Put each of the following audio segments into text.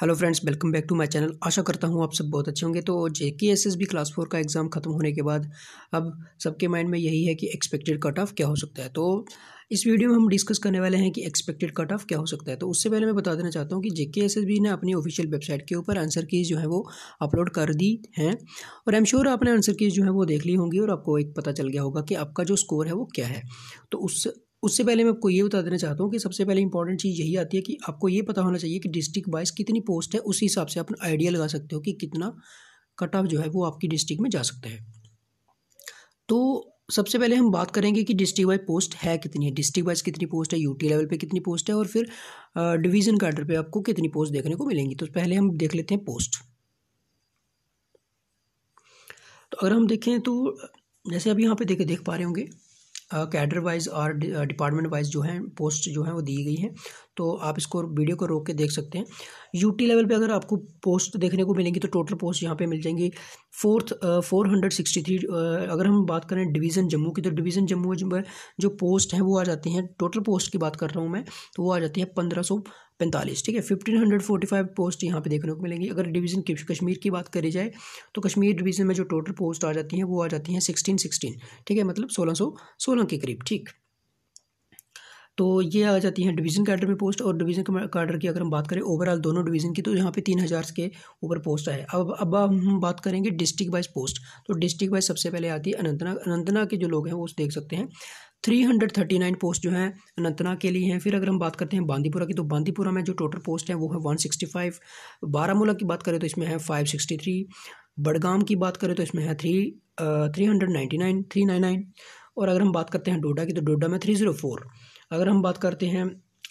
hello friends welcome back to my channel आशा करता हूँ आप सब बहुत अच्छे होंगे तो J K S S B class four का एग्ज़ाम ख़त्म होने के बाद अब सबके माइंड में यही है कि एक्सपेक्टेड कट ऑफ क्या हो सकता है तो इस वीडियो में हम डिस्कस करने वाले हैं कि एक्सपेक्टेड कट ऑफ क्या हो सकता है तो उससे पहले मैं बता देना चाहता हूँ कि जे के एस एस बी ने अपनी ऑफिशियल वेबसाइट के ऊपर आंसर कीज़ जो है वो अपलोड कर दी हैं और आई एम श्योर आपने आंसर कीज़ जो है वो देख ली होंगी और आपको एक पता चल गया होगा कि आपका जो स्कोर है वो क्या है तो उस उससे पहले मैं आपको ये बता देना चाहता हूँ कि सबसे पहले इंपॉर्टेंट चीज़ यही आती है कि आपको ये पता होना चाहिए कि डिस्ट्रिक्ट वाइज कितनी पोस्ट है उसी हिसाब से आप आइडिया लगा सकते हो कि कितना कट ऑफ जो है वो आपकी डिस्ट्रिक्ट में जा सकता है तो सबसे पहले हम बात करेंगे कि डिस्ट्रिक्ट वाइज पोस्ट है कितनी है डिस्ट्रिक्ट वाइज कितनी पोस्ट है यूटी लेवल पे कितनी पोस्ट है और फिर डिवीज़न कार्डर पे आपको कितनी पोस्ट देखने को मिलेंगी तो पहले हम देख लेते हैं पोस्ट तो अगर हम देखें तो जैसे अभी यहाँ पे देखे देख पा रहे होंगे कैडर वाइज और डिपार्टमेंट वाइज जो है पोस्ट जो है वो दी गई है तो आप इसको वीडियो को रोक के देख सकते हैं यूटी लेवल पे अगर आपको पोस्ट देखने को मिलेंगी तो टोटल पोस्ट यहाँ पे मिल जाएंगी fourth four hundred sixty three अगर हम बात करें डिवीज़न जम्मू की तो डिवीज़न जम्मू जो पोस्ट हैं वो आ जाती हैं टोटल पोस्ट की बात कर रहा हूँ मैं तो वो आ जाती है पंद्रह सौ पैंतालीस ठीक है fifteen hundred forty five post यहाँ पे देखने को मिलेंगी अगर डिवीज़न कश्मीर की बात करी जाए तो कश्मीर डिवीज़न में जो टोटल पोस्ट आ जाती हैं वो आ जाती हैं सिक्सटीन सिक्सटीन ठीक है मतलब सोलह सौ सोलह के करीब ठीक तो ये आ जाती हैं डिवीज़न कैडर में पोस्ट और डिवीज़न कैडर की अगर हम बात करें ओवरऑल दोनों डिवीज़न की तो यहाँ पे तीन हज़ार के ऊपर पोस्ट आए अब अब हम बात करेंगे डिस्ट्रिक्ट वाइज पोस्ट तो डिस्ट्रिक्ट वाइज सबसे पहले आती है अनंतनाग अनंतनाग के जो लोग हैं वो देख सकते हैं three hundred thirty nine post जो है अनंतनाग के लिए हैं फिर अगर हम बात करते हैं बांदीपुरा की तो बांदीपुरा में जो टोटल पोस्ट है वो है वन सिक्सटी फाइव बारामूला की बात करें तो इसमें है फाइव सिक्सटी थ्री बड़गाम की बात करें तो इसमें है three three hundred ninety nine three nine nine और अगर हम बात करते हैं डोडा की तो डोडा में थ्री ज़ीरो फोर अगर हम बात करते हैं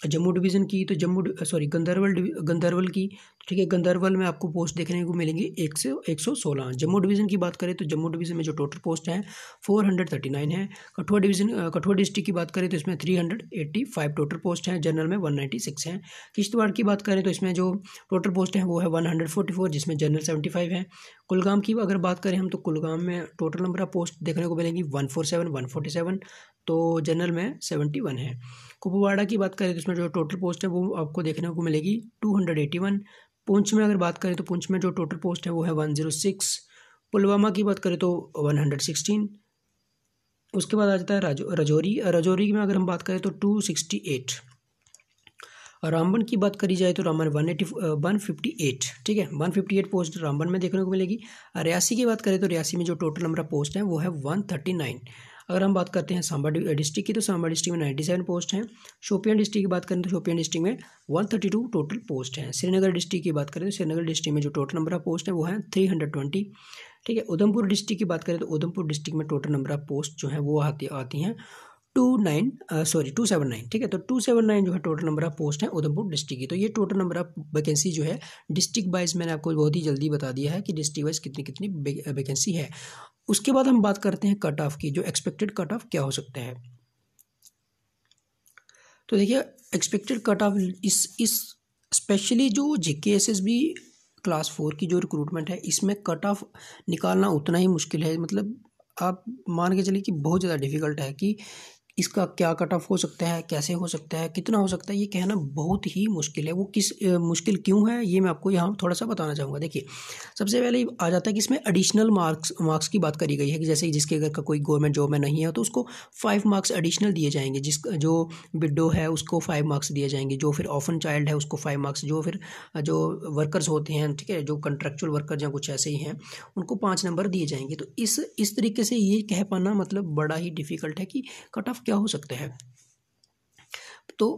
जम्मू डिवीज़न की तो जम्मू सॉरी गंदरवल गंदरवल की तो ठीक है गंदरवल में आपको पोस्ट देखने को मिलेंगी एक से एक सौ सोलह जम्मू डिवीज़न की बात करें तो जम्मू डिवीज़न में जो टोटल पोस्ट हैं फोर हंड्रेड थर्टी नाइन है कठुआ डिवीज़न कठुआ डिस्ट्रिक्ट की बात करें तो इसमें three hundred eighty five total post हैं जनरल में वन नाइन्टी सिक्स हैं किश्तवाड़ की बात करें तो इसमें जो टोटल पोस्ट हैं वो है वन हंड्रेड फोर्टी फोर जिसमें जनरल सेवेंटी फाइव है कुलगाम की अगर बात करें हम तो कुलगाम में टोटल नंबर ऑफ पोस्ट देखने को मिलेंगी one four seven one forty seven तो जनरल में सेवेंटी वन है कुपवाड़ा की बात करें तो इसमें जो टोटल पोस्ट है वो आपको देखने को मिलेगी two hundred eighty one Poonch में अगर बात करें तो पुंछ में जो टोटल पोस्ट है वो है वन जीरो सिक्स पुलवामा की बात करें तो वन हंड्रेड सिक्सटीन उसके बाद आ जाता है राजौरी रजौरी में अगर हम बात करें तो टू सिक्सटी एट और रामबन की बात करी जाए तो Ramban one eighty one fifty eight ठीक है one fifty eight post Ramban में देखने को मिलेगी रियासी की बात करें तो रियासी में जो टोटल नंबर ऑफ़ पोस्ट है वो है वन थर्टी नाइन अगर हम बात करते हैं सांबा डिस्ट्रिक्ट की तो सांबा डिस्ट्रिक्ट में नाइन्टी सेवन पोस्ट हैं शोपियान डिस्ट्रिक्ट की बात करें तो शोपियान डिस्ट्रिक्ट में one thirty two total post हैं श्रीनगर डिस्ट्रिक्ट की बात करें तो श्रीनगर डिस्ट्रिक्ट में जो टोटल नंबर ऑफ पोस्ट हैं वो है थ्री हंड्रेड ट्वेंटी ठीक है उधमपुर डिस्ट्रिक्ट की बात करें तो उधमपुर डिस्ट्रिक्ट में टोटल नंबर ऑफ पोस्ट जो है वो आती आती हैं two nine sorry two seven nine ठीक है तो टू सेवन नाइन जो है टोटल नंबर ऑफ पोस्ट है उधमपुर डिस्ट्रिक्ट की तो ये टोटल नंबर ऑफ वैकेंसी जो है डिस्ट्रिक्ट वाइज मैंने आपको बहुत ही जल्दी बता दिया है कि डिस्ट्रिक्ट वाइज कितनी कितनी वैकेंसी है उसके बाद हम बात करते हैं कट ऑफ की जो एक्सपेक्टेड कट ऑफ क्या हो सकता है तो देखिए एक्सपेक्टेड कट ऑफ इस इस स्पेशली जो JK S S B class four की जो रिक्रूटमेंट है इसमें कट ऑफ निकालना उतना ही मुश्किल है मतलब आप मान के चलिए कि बहुत ज़्यादा डिफिकल्ट है कि इसका क्या कट ऑफ हो सकता है कैसे हो सकता है कितना हो सकता है ये कहना बहुत ही मुश्किल है वो किस ए, मुश्किल क्यों है ये मैं आपको यहाँ थोड़ा सा बताना चाहूँगा देखिए सबसे पहले आ जाता है कि इसमें एडिशनल मार्क्स मार्क्स की बात करी गई है कि जैसे जिसके अगर का कोई गवर्नमेंट जॉब में नहीं है तो उसको फाइव मार्क्स एडिशनल दिए जाएंगे जिस जो विडो है उसको फाइव मार्क्स दिए जाएंगे जो फिर ऑफन चाइल्ड है उसको फाइव मार्क्स जो फिर जो वर्कर्स होते हैं ठीक है जो कंट्रेक्चुअल वर्कर्स या कुछ ऐसे ही हैं उनको पाँच नंबर दिए जाएंगे तो इस इस तरीके से ये कह पाना मतलब बड़ा ही डिफ़िकल्ट है कि कट ऑफ क्या हो सकते हैं तो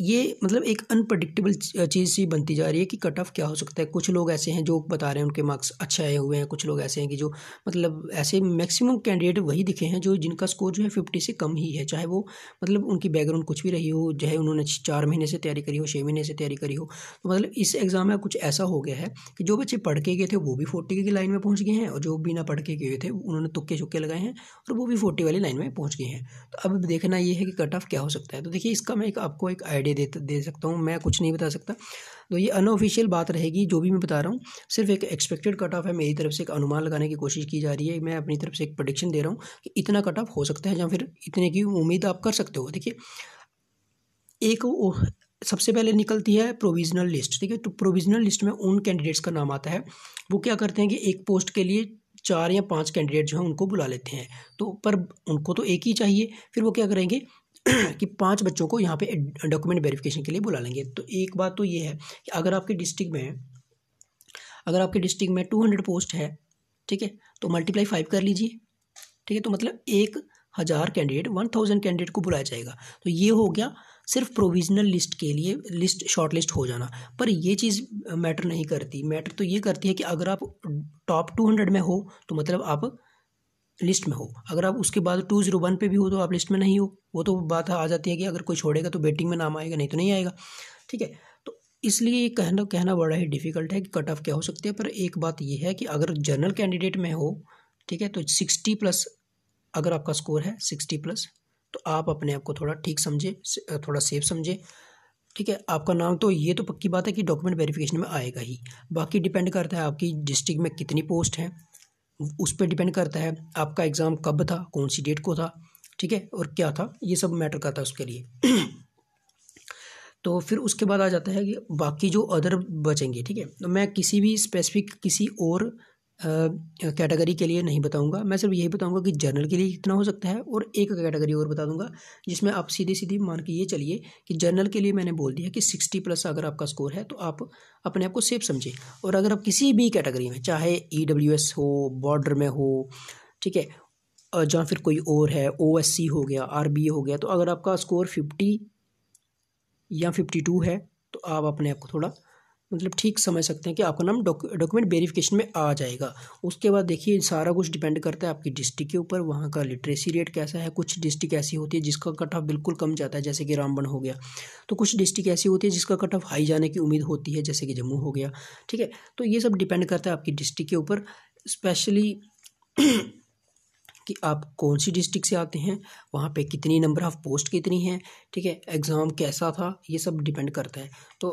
ये मतलब एक अनप्रडिक्टेबल चीज़ सी बनती जा रही है कि कट ऑफ क्या हो सकता है कुछ लोग ऐसे हैं जो बता रहे हैं उनके मार्क्स अच्छे आए हुए हैं कुछ लोग ऐसे हैं कि जो मतलब ऐसे मैक्सिमम कैंडिडेट वही दिखे हैं जो जिनका स्कोर जो है फिफ्टी से कम ही है चाहे वो मतलब उनकी बैकग्राउंड कुछ भी रही हो चाहे उन्होंने चार महीने से तैयारी करी हो छः महीने से तैयारी करी हो तो मतलब इस एग्ज़ाम में कुछ ऐसा हो गया है कि जो बच्चे पढ़ के गए थे वो भी फोर्टी की लाइन में पहुँच गए हैं और जो बिना पढ़ के गए थे उन्होंने तुक्के छुक्के लगाए हैं और वो भी फोर्टी वाली लाइन में पहुँच गए हैं तो अब देखना ये है कि कट ऑफ क्या हो सकता है तो देखिए इसका मैं एक आपको एक आइडिया दे दे सकता हूँ मैं कुछ नहीं बता सकता तो ये अनऑफिशियल बात रहेगी जो भी मैं बता रहा हूँ सिर्फ एक एक्सपेक्टेड कट ऑफ है मेरी तरफ से एक अनुमान लगाने की कोशिश की जा रही है मैं अपनी तरफ से एक प्रडिक्शन दे रहा हूँ कि इतना कट ऑफ हो सकता है या फिर इतने की उम्मीद आप कर सकते हो देखिए एक सबसे पहले निकलती है प्रोविजनल लिस्ट ठीक है तो प्रोविजनल लिस्ट में उन कैंडिडेट्स का नाम आता है वो क्या करते हैं कि एक पोस्ट के लिए चार या पांच कैंडिडेट जो हैं उनको बुला लेते हैं तो पर उनको तो एक ही चाहिए फिर वो क्या करेंगे कि पाँच बच्चों को यहाँ पे डॉक्यूमेंट वेरिफिकेशन के लिए बुला लेंगे तो एक बात तो ये है कि अगर आपके डिस्ट्रिक्ट में अगर आपके डिस्ट्रिक्ट में टू हंड्रेड पोस्ट है ठीक है तो मल्टीप्लाई फाइव कर लीजिए ठीक है तो मतलब एक हज़ार कैंडिडेट वन थाउजेंड कैंडिडेट को बुलाया जाएगा तो ये हो गया सिर्फ प्रोविजनल लिस्ट के लिए लिस्ट शॉर्ट लिस्ट हो जाना पर ये चीज़ मैटर नहीं करती मैटर तो ये करती है कि अगर आप टॉप टू हंड्रेड में हो तो मतलब आप लिस्ट में हो अगर आप उसके बाद टू जीरो वन पे भी हो तो आप लिस्ट में नहीं हो वो तो बात आ जाती है कि अगर कोई छोड़ेगा तो बेटिंग में नाम आएगा नहीं तो नहीं आएगा ठीक है तो इसलिए ये कहना कहना बड़ा ही डिफ़िकल्ट है कि कट ऑफ क्या हो सकती है पर एक बात ये है कि अगर जनरल कैंडिडेट में हो ठीक है तो सिक्सटी प्लस अगर आपका स्कोर है सिक्सटी प्लस तो आप अपने आप को थोड़ा ठीक समझे थोड़ा सेफ समझे ठीक है आपका नाम तो ये तो पक्की बात है कि डॉक्यूमेंट वेरिफिकेशन में आएगा ही बाकी डिपेंड करता है आपकी डिस्ट्रिक्ट में कितनी पोस्ट हैं उस पर डिपेंड करता है आपका एग्ज़ाम कब था कौन सी डेट को था ठीक है और क्या था ये सब मैटर करता है उसके लिए तो फिर उसके बाद आ जाता है कि बाकी जो अदर बचेंगे ठीक है तो मैं किसी भी स्पेसिफिक किसी और कैटेगरी के लिए नहीं बताऊंगा मैं सिर्फ यही बताऊंगा कि जर्नल के लिए कितना हो सकता है और एक कैटेगरी और बता दूंगा जिसमें आप सीधे सीधे मान के ये चलिए कि जर्नल के लिए मैंने बोल दिया कि सिक्सटी प्लस अगर आपका स्कोर है तो आप अपने आप को सेफ समझें और अगर आप किसी भी कैटेगरी में चाहे ई डब्ल्यू एस हो बॉर्डर में हो ठीक है या फिर कोई और है ओ एस सी हो गया आर बी ए हो गया तो अगर आपका स्कोर फिफ्टी या फिफ्टी टू है तो आप अपने आप को थोड़ा मतलब ठीक समझ सकते हैं कि आपका नाम डॉक्यूमेंट वेरिफिकेशन में आ जाएगा उसके बाद देखिए सारा कुछ डिपेंड करता है आपकी डिस्ट्रिक्ट के ऊपर वहाँ का लिटरेसी रेट कैसा है कुछ डिस्ट्रिक्ट ऐसी होती है जिसका कट ऑफ बिल्कुल कम जाता है जैसे कि रामबन हो गया तो कुछ डिस्ट्रिक्ट ऐसी होती है जिसका कट ऑफ हाई जाने की उम्मीद होती है जैसे कि जम्मू हो गया ठीक है तो ये सब डिपेंड करता है आपकी डिस्ट्रिक्ट के ऊपर स्पेशली कि आप कौन सी डिस्ट्रिक्ट से आते हैं वहाँ पे कितनी नंबर ऑफ़ पोस्ट कितनी हैं ठीक है एग्ज़ाम कैसा था ये सब डिपेंड करता है तो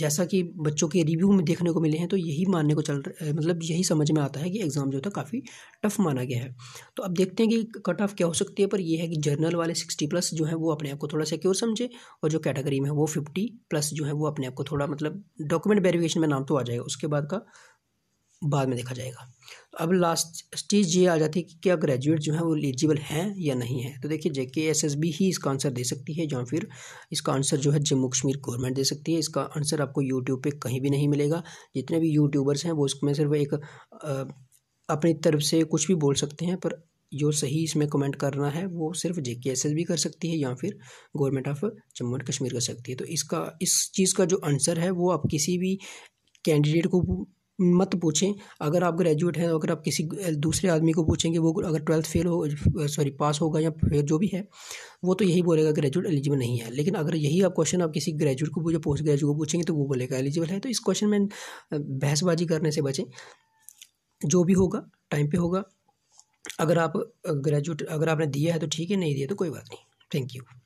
जैसा कि बच्चों के रिव्यू में देखने को मिले हैं तो यही मानने को चल मतलब यही समझ में आता है कि एग्ज़ाम जो था काफ़ी टफ माना गया है तो अब देखते हैं कि कट ऑफ क्या हो सकती है पर यह है कि जर्नल वाले सिक्सटी प्लस जो है वो अपने आप को थोड़ा सिक्योर समझे और जो कैटेगरी में है वो फिफ्टी प्लस जो है वो अपने आप को थोड़ा मतलब डॉक्यूमेंट वेरिफिकेशन में नाम तो आ जाएगा उसके बाद का बाद में देखा जाएगा अब लास्ट स्टेज ये आ जाती है कि क्या ग्रेजुएट जो है वो एलिजिबल हैं या नहीं है तो देखिए जेके एस एस बी ही इसका आंसर दे सकती है या फिर इसका आंसर जो है जम्मू कश्मीर गवर्नमेंट दे सकती है इसका आंसर आपको यूट्यूब पे कहीं भी नहीं मिलेगा जितने भी यूट्यूबर्स हैं वो इसमें सिर्फ एक आ, अपनी तरफ से कुछ भी बोल सकते हैं पर जो सही इसमें कमेंट करना है वो सिर्फ जे के एस एस बी कर सकती है या फिर government of Jammu and Kashmir कर सकती है तो इसका इस चीज़ का जो आंसर है वो आप किसी भी कैंडिडेट को मत पूछें अगर आप ग्रेजुएट हैं अगर आप किसी दूसरे आदमी को पूछेंगे वो अगर ट्वेल्थ फेल हो सॉरी पास होगा या फेल जो भी है वो तो यही बोलेगा ग्रेजुएट एलिजिबल नहीं है लेकिन अगर यही आप क्वेश्चन आप किसी ग्रेजुएट को पूछे पोस्ट ग्रेजुएट को पूछेंगे तो वो बोलेगा एलिजिबल है तो इस क्वेश्चन में बहसबाजी करने से बचें जो भी होगा टाइम पे होगा अगर आप ग्रेजुएट अगर आपने दिया है तो ठीक है नहीं दिया तो कोई बात नहीं थैंक यू